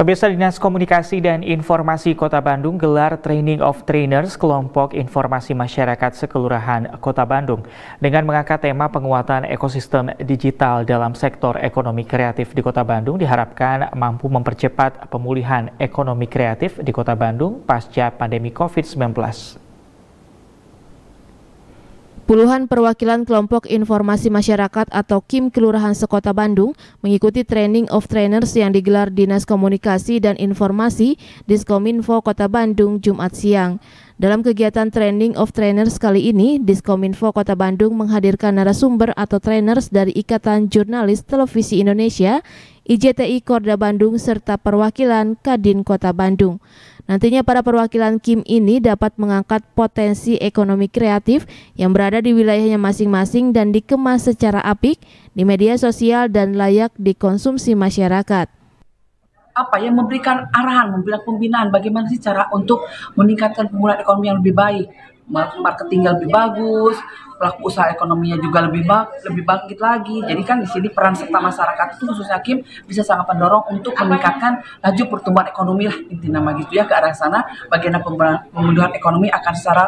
Pemirsa Dinas Komunikasi dan Informasi Kota Bandung gelar Training of Trainers Kelompok Informasi Masyarakat Sekelurahan Kota Bandung dengan mengangkat tema penguatan ekosistem digital dalam sektor ekonomi kreatif di Kota Bandung diharapkan mampu mempercepat pemulihan ekonomi kreatif di Kota Bandung pasca pandemi COVID-19. Puluhan perwakilan kelompok informasi masyarakat atau KIM Kelurahan Sekota Bandung mengikuti training of trainers yang digelar Dinas Komunikasi dan Informasi Diskominfo Kota Bandung Jumat siang. Dalam kegiatan Training of Trainers kali ini, Diskominfo Kota Bandung menghadirkan narasumber atau trainers dari Ikatan Jurnalis Televisi Indonesia, IJTI Korda Bandung, serta perwakilan Kadin Kota Bandung. Nantinya para perwakilan Kim ini dapat mengangkat potensi ekonomi kreatif yang berada di wilayahnya masing-masing dan dikemas secara apik di media sosial dan layak dikonsumsi masyarakat apa yang memberikan arahan, memberikan pembinaan bagaimana sih cara untuk meningkatkan pemulihan ekonomi yang lebih baik, marketing yang lebih bagus, pelaku usaha ekonominya juga lebih bang, lebih bangkit lagi. Jadi kan di sini peran serta masyarakat itu khususnya Kim bisa sangat mendorong untuk meningkatkan laju pertumbuhan ekonomi lah inti nama gitu ya ke arah sana bagian pemulihan ekonomi akan secara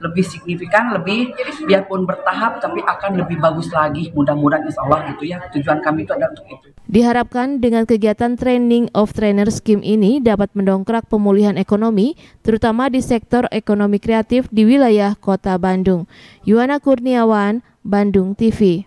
lebih signifikan, lebih biarpun bertahap tapi akan lebih bagus lagi mudah-mudahan insya Allah gitu ya tujuan kami itu adalah untuk itu. Diharapkan dengan kegiatan training of trainer scheme ini dapat mendongkrak pemulihan ekonomi terutama di sektor ekonomi kreatif di wilayah kota Bandung. Yuana Kur Kurniawan, Bandung TV.